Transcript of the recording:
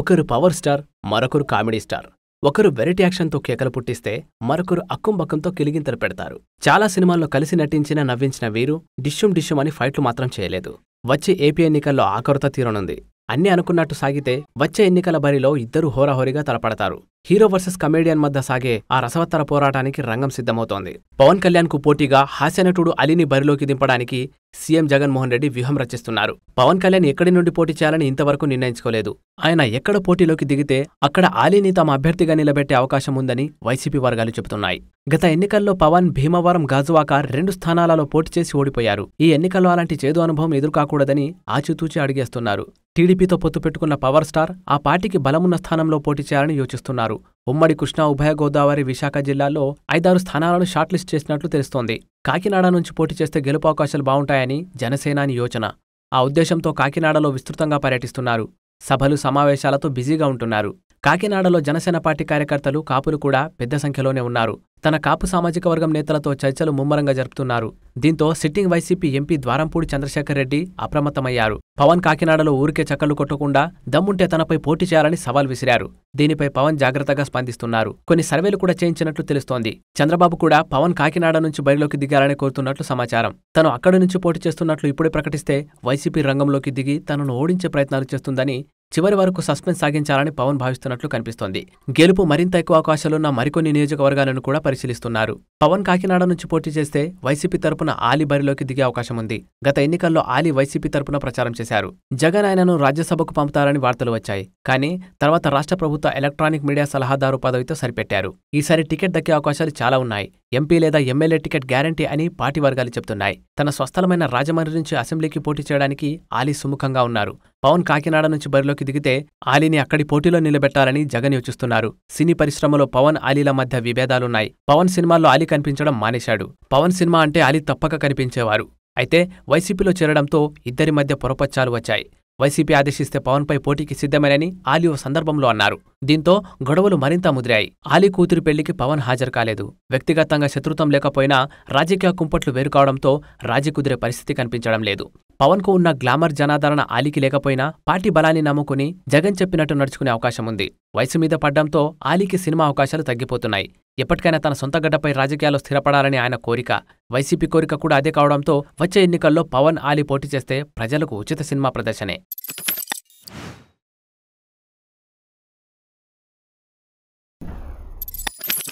ఒకరు power star మరొకరు comedy star ఒకరు వెరైటీ యాక్షన్తో కేకలు పుట్టిస్తే మరొకరు అక్కుంబక్కంతో కిలిగింతలు పెడతారు చాలా సినిమాల్లో కలిసి నటించినా నవ్వించిన వీరు డిష్యుం డిష్యుం అని ఫైట్లు మాత్రం చేయలేదు వచ్చే ఏపీ ఎన్నికల్లో ఆఖరుత తీరనుంది అన్నీ అనుకున్నట్టు సాగితే వచ్చే ఎన్నికల బరిలో ఇద్దరు హోరాహోరీగా తలపడతారు హీరో వర్సెస్ కమేడియన్ మధ్య సాగే ఆ రసవత్తర పోరాటానికి రంగం సిద్ధమవుతోంది పవన్ కళ్యాణ్కు పోటీగా హాస్యనటుడు అలీని బరిలోకి దింపడానికి సీఎం జగన్మోహన్ రెడ్డి వ్యూహం రచిస్తున్నారు పవన్ కళ్యాణ్ ఎక్కడి నుండి పోటీ చేయాలని ఇంతవరకు నిర్ణయించుకోలేదు ఆయన ఎక్కడ పోటీలోకి దిగితే అక్కడ అలీని తమ అభ్యర్థిగా నిలబెట్టే అవకాశం ఉందని వైసీపీ వర్గాలు చెబుతున్నాయి గత ఎన్నికల్లో పవన్ భీమవరం గాజువాక రెండు స్థానాలలో పోటీ చేసి ఓడిపోయారు ఈ ఎన్నికల్లో అలాంటి చేదు అనుభవం ఎదురుకాకూడదని ఆచితూచి అడిగేస్తున్నారు టీడీపీతో పొత్తు పెట్టుకున్న పవర్ స్టార్ ఆ పార్టీకి బలమున్న స్థానంలో పోటీ చేయాలని యోచిస్తున్నారు ఉమ్మడి కృష్ణా ఉభయ గోదావరి విశాఖ జిల్లాల్లో ఐదారు స్థానాలను షార్ట్లిస్ట్ చేసినట్లు తెలుస్తోంది కాకినాడ నుంచి పోటీ చేస్తే గెలుపు అవకాశాలు బావుంటాయని జనసేనాని యోచన ఆ ఉద్దేశంతో కాకినాడలో విస్తృతంగా పర్యటిస్తున్నారు సభలు సమావేశాలతో బిజీగా ఉంటున్నారు కాకినాడలో జనసేన పార్టీ కార్యకర్తలు కాపులు కూడా పెద్ద సంఖ్యలోనే ఉన్నారు తన కాపు సామాజిక వర్గం నేతలతో చర్చలు ముమ్మరంగా జరుపుతున్నారు దీంతో సిట్టింగ్ వైసీపీ ఎంపీ ద్వారంపూడి చంద్రశేఖర్ రెడ్డి అప్రమత్తమయ్యారు పవన్ కాకినాడలో ఊరికే చక్కలు కొట్టకుండా దమ్ముంటే తనపై పోటీ చేయాలని సవాల్ విసిరారు దీనిపై పవన్ జాగ్రత్తగా స్పందిస్తున్నారు కొన్ని సర్వేలు కూడా చేయించినట్లు తెలుస్తోంది చంద్రబాబు కూడా పవన్ కాకినాడ నుంచి బయలులోకి దిగాలని కోరుతున్నట్లు సమాచారం తను అక్కడి నుంచి పోటీ చేస్తున్నట్లు ఇప్పుడే ప్రకటిస్తే వైసీపీ రంగంలోకి దిగి తనను ఓడించే ప్రయత్నాలు చేస్తుందని చివరి వరకు సస్పెన్స్ సాగించాలని పవన్ భావిస్తున్నట్లు కనిపిస్తోంది గెలుపు మరింత ఎక్కువ అవకాశాలున్న మరికొన్ని నియోజకవర్గాలను కూడా పరిశీలిస్తున్నారు పవన్ కాకినాడ నుంచి పోటీ చేస్తే వైసీపీ తరపున ఆలీ బరిలోకి దిగే అవకాశం ఉంది గత ఎన్నికల్లో ఆలీ వైసీపీ తరపున ప్రచారం చేశారు జగన్ ఆయనను రాజ్యసభకు పంపుతారని వార్తలు వచ్చాయి కానీ తర్వాత రాష్ట్ర ప్రభుత్వ ఎలక్ట్రానిక్ మీడియా సలహాదారు పదవితో సరిపెట్టారు ఈసారి టికెట్ దక్కే అవకాశాలు చాలా ఉన్నాయి ఎంపీ లేదా ఎమ్మెల్యే టికెట్ గ్యారంటీ అని పార్టీ వర్గాలు చెబుతున్నాయి తన స్వస్థలమైన రాజమండ్రి నుంచి అసెంబ్లీకి పోటీ చేయడానికి ఆలీ సుముఖంగా ఉన్నారు పవన్ కాకినాడ నుంచి బరిలోకి దిగితే ఆలీని అక్కడి పోటీలో నిలబెట్టాలని జగన్ యోచిస్తున్నారు సినీ పరిశ్రమలో పవన్ ఆలీల మధ్య విభేదాలున్నాయి పవన్ సినిమాల్లో ఆలీ కనిపించడం మానేశాడు పవన్ సినిమా అంటే ఆలీ తప్పక కనిపించేవారు అయితే వైసీపీలో చేరడంతో ఇద్దరి మధ్య పొరపచ్చాలు వచ్చాయి వైసీపీ ఆదేశిస్తే పవన్పై పోటీకి సిద్ధమేనని ఆలీ ఓ సందర్భంలో అన్నారు దీంతో గొడవలు మరింత ముదిరాయి ఆలీ కూతురు పెళ్లికి పవన్ హాజరు కాలేదు వ్యక్తిగతంగా శత్రుత్వం లేకపోయినా రాజకీయ కుంపట్లు కావడంతో రాజీ కుదిరే పరిస్థితి కనిపించడం లేదు పవన్కు ఉన్న గ్లామర్ జనాదరణ ఆలీకి లేకపోయినా పార్టీ బలాన్ని నమ్ముకుని జగన్ చెప్పినట్టు నడుచుకునే అవకాశం ఉంది వయసు మీద పడ్డంతో ఆలీకి సినిమా అవకాశాలు తగ్గిపోతున్నాయి ఎప్పటికైనా తన సొంత గడ్డపై రాజకీయాల్లో స్థిరపడాలని ఆయన కోరిక వైసీపీ కోరిక కూడా అదే కావడంతో వచ్చే ఎన్నికల్లో పవన్ ఆలీ పోటీ చేస్తే ప్రజలకు ఉచిత సినిమా ప్రదర్శనే